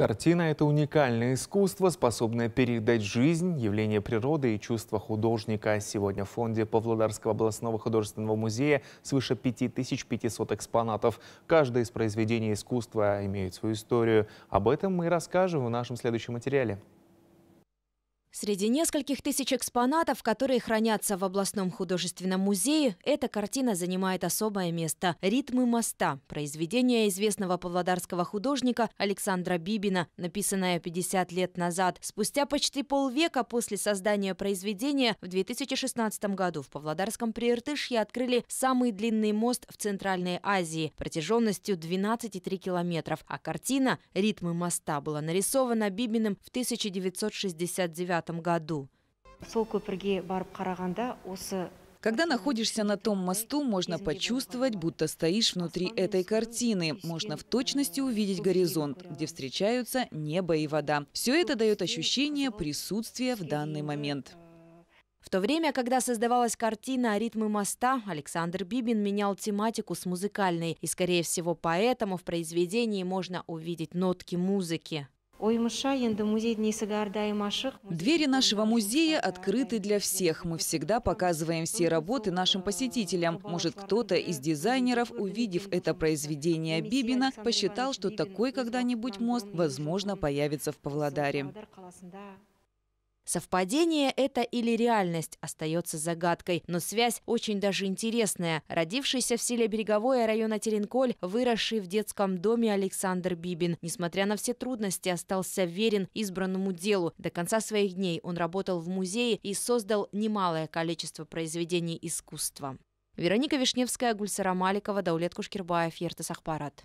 Картина – это уникальное искусство, способное передать жизнь, явление природы и чувства художника. Сегодня в фонде Павлодарского областного художественного музея свыше 5500 экспонатов. Каждое из произведений искусства имеет свою историю. Об этом мы и расскажем в нашем следующем материале. Среди нескольких тысяч экспонатов, которые хранятся в областном художественном музее, эта картина занимает особое место. «Ритмы моста» – произведение известного павлодарского художника Александра Бибина, написанное 50 лет назад. Спустя почти полвека после создания произведения в 2016 году в Павлодарском Приртышье открыли самый длинный мост в Центральной Азии протяженностью 12,3 километров, а картина «Ритмы моста» была нарисована Бибиным в 1969 1995 году. Когда находишься на том мосту, можно почувствовать, будто стоишь внутри этой картины. Можно в точности увидеть горизонт, где встречаются небо и вода. Все это дает ощущение присутствия в данный момент. В то время, когда создавалась картина «Ритмы моста», Александр Бибин менял тематику с музыкальной. И, скорее всего, поэтому в произведении можно увидеть нотки музыки. Двери нашего музея открыты для всех. Мы всегда показываем все работы нашим посетителям. Может, кто-то из дизайнеров, увидев это произведение Бибина, посчитал, что такой когда-нибудь мост, возможно, появится в Павлодаре. Совпадение это или реальность остается загадкой, но связь очень даже интересная. Родившийся в селе Береговое района Теренколь, выросший в детском доме Александр Бибин, несмотря на все трудности, остался верен избранному делу. До конца своих дней он работал в музее и создал немалое количество произведений искусства. Вероника Вишневская, Гульсара Маликова, Даулет Кушкирбаев, Ертас Ахпарат.